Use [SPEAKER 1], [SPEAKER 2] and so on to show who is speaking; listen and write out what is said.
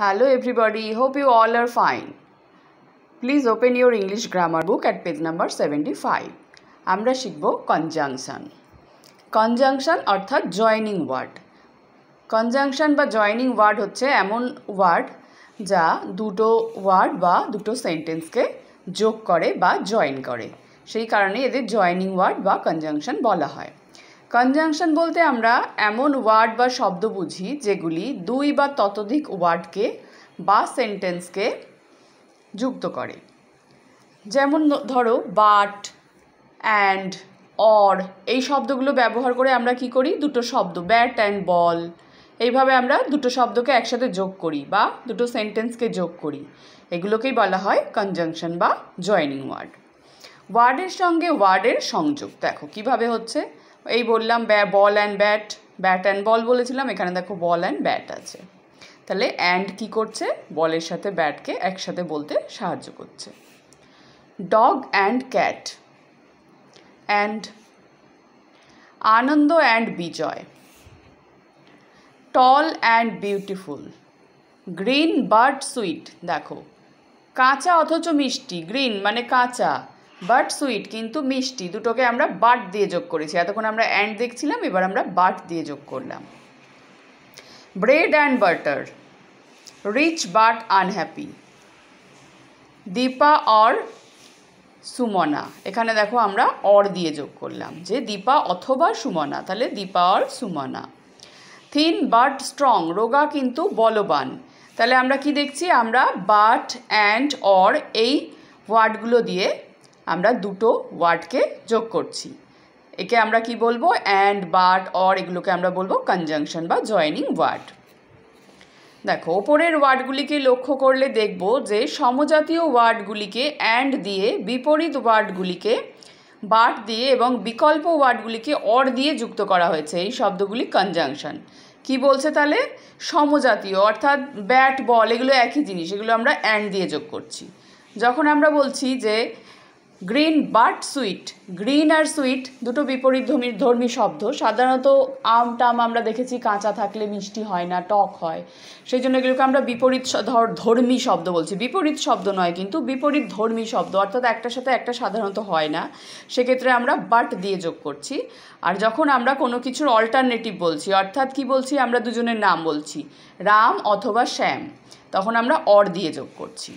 [SPEAKER 1] hello Hello hope you all are fine please open your English grammar book at page number seventy five আমরা শিখব conjunction conjunction অর্থাৎ joining word conjunction বা joining word হচ্ছে এমন word যা দুটো word বা দুটো সেন্টেন্সকে যোগ করে বা জয়েন করে সেই কারণে এদের জয়নিং ওয়ার্ড বা কনজাংশন বলা হয় কনজাংশন বলতে আমরা এমন ওয়ার্ড বা শব্দ বুঝি যেগুলি দুই বা ততোধিক ওয়ার্ডকে বা সেন্টেন্সকে যুক্ত করে যেমন ধরো বাট অ্যান্ড অর এই শব্দগুলো ব্যবহার করে আমরা কি করি দুটো শব্দ ব্যাট অ্যান্ড বল এইভাবে আমরা দুটো শব্দকে একসাথে যোগ করি বা দুটো সেন্টেন্সকে যোগ করি এগুলোকেই বলা হয় কনজাংশন বা জয়নিং ওয়ার্ড ওয়ার্ডের সঙ্গে ওয়ার্ডের সংযোগ দেখো কিভাবে হচ্ছে এই বললাম ball and bat bat and ball বলেছিলাম এখানে দেখো বল অ্যান্ড ব্যাট আছে তাহলে অ্যান্ড কি করছে বলের সাথে ব্যাটকে একসাথে বলতে সাহায্য করছে dog and cat and Anand and Vijay tall and beautiful green bird sweet দেখো কাঁচা অথচ মিষ্টি গ্রিন মানে কাঁচা বাট সুইট কিন্তু মিষ্টি দুটোকে আমরা বাট দিয়ে যোগ করেছি এতক্ষণ আমরা অ্যান্ড দেখছিলাম এবার আমরা বাট দিয়ে যোগ করলাম bread and butter rich but unhappy Dipa or Sumana এখানে দেখো আমরা অর দিয়ে যোগ করলাম যে দীপা অথবা সুমনা তাহলে Dipa or Sumana thin but strong রোগা কিন্তু বলবান তাহলে আমরা কি দেখছি আমরা বাট অ্যান্ড অর এই ওয়ার্ডগুলো দিয়ে আমরা দুটো ওয়ার্ডকে যোগ করছি একে আমরা কি বলবো অ্যান্ড বাট অর এগুলোকে আমরা বলবো কনজাংশন বা জয়েনিং ওয়ার্ড দেখো ওপরের ওয়ার্ডগুলিকে লক্ষ্য করলে দেখব যে সমজাতীয় ওয়ার্ডগুলিকে অ্যান্ড দিয়ে বিপরীত ওয়ার্ডগুলিকে বাট দিয়ে এবং বিকল্প ওয়ার্ডগুলিকে অর দিয়ে যুক্ত করা হয়েছে এই শব্দগুলি কনজাংশন কি বলছে তাহলে সমজাতীয় অর্থাৎ ব্যাট বল এগুলো একই জিনিস এগুলো আমরা অ্যান্ড দিয়ে যোগ করছি যখন আমরা বলছি যে গ্রিন বাট সুইট গ্রিন আর সুইট দুটো বিপরীত ধর্মী ধর্মী শব্দ সাধারণত আম টাম আমরা দেখেছি কাঁচা থাকলে মিষ্টি হয় না টক হয় সেই জন্য এগুলোকে আমরা বিপরীত ধর্মী শব্দ বলছি বিপরীত শব্দ নয় কিন্তু বিপরীত ধর্মী শব্দ অর্থাৎ একটার সাথে একটা সাধারণত হয় না সেক্ষেত্রে আমরা বাট দিয়ে যোগ করছি আর যখন আমরা কোনো কিছুর অল্টারনেটিভ বলছি অর্থাৎ কি বলছি আমরা দুজনের নাম বলছি রাম অথবা শ্যাম তখন আমরা অর দিয়ে যোগ করছি